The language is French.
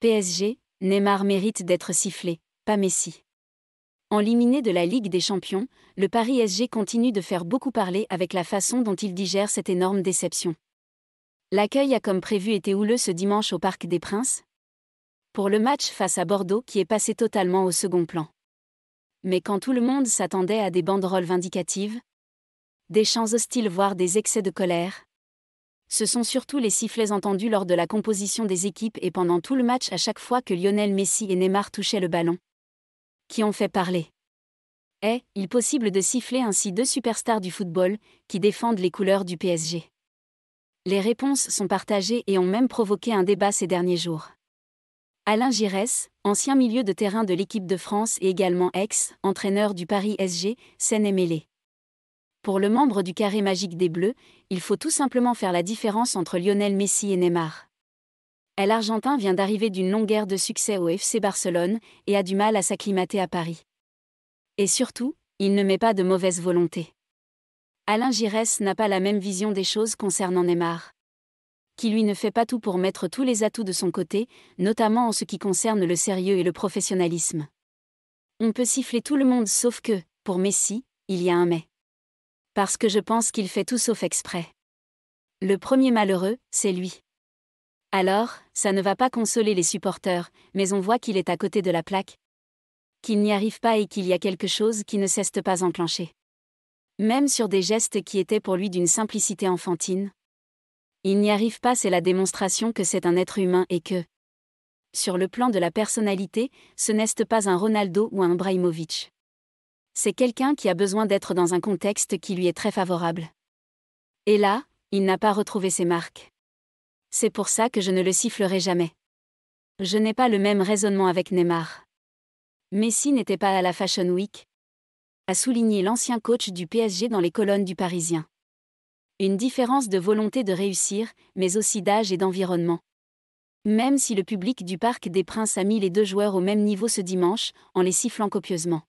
PSG, Neymar mérite d'être sifflé, pas Messi. Enliminé de la Ligue des Champions, le Paris SG continue de faire beaucoup parler avec la façon dont il digère cette énorme déception. L'accueil a comme prévu été houleux ce dimanche au Parc des Princes. Pour le match face à Bordeaux qui est passé totalement au second plan. Mais quand tout le monde s'attendait à des banderoles vindicatives, des chants hostiles voire des excès de colère, ce sont surtout les sifflets entendus lors de la composition des équipes et pendant tout le match à chaque fois que Lionel Messi et Neymar touchaient le ballon. Qui ont fait parler. Est-il eh, possible de siffler ainsi deux superstars du football, qui défendent les couleurs du PSG Les réponses sont partagées et ont même provoqué un débat ces derniers jours. Alain Giresse, ancien milieu de terrain de l'équipe de France et également ex-entraîneur du Paris SG, s'est est mêlé. Pour le membre du carré magique des Bleus, il faut tout simplement faire la différence entre Lionel Messi et Neymar. L'Argentin vient d'arriver d'une longue guerre de succès au FC Barcelone et a du mal à s'acclimater à Paris. Et surtout, il ne met pas de mauvaise volonté. Alain Giresse n'a pas la même vision des choses concernant Neymar. Qui lui ne fait pas tout pour mettre tous les atouts de son côté, notamment en ce qui concerne le sérieux et le professionnalisme. On peut siffler tout le monde sauf que, pour Messi, il y a un mais parce que je pense qu'il fait tout sauf exprès. Le premier malheureux, c'est lui. Alors, ça ne va pas consoler les supporters, mais on voit qu'il est à côté de la plaque, qu'il n'y arrive pas et qu'il y a quelque chose qui ne cesse pas enclenché. Même sur des gestes qui étaient pour lui d'une simplicité enfantine. Il n'y arrive pas, c'est la démonstration que c'est un être humain et que, sur le plan de la personnalité, ce n'est pas un Ronaldo ou un Brahimovic c'est quelqu'un qui a besoin d'être dans un contexte qui lui est très favorable. Et là, il n'a pas retrouvé ses marques. C'est pour ça que je ne le sifflerai jamais. Je n'ai pas le même raisonnement avec Neymar. Messi n'était pas à la Fashion Week, a souligné l'ancien coach du PSG dans les colonnes du Parisien. Une différence de volonté de réussir, mais aussi d'âge et d'environnement. Même si le public du Parc des Princes a mis les deux joueurs au même niveau ce dimanche, en les sifflant copieusement.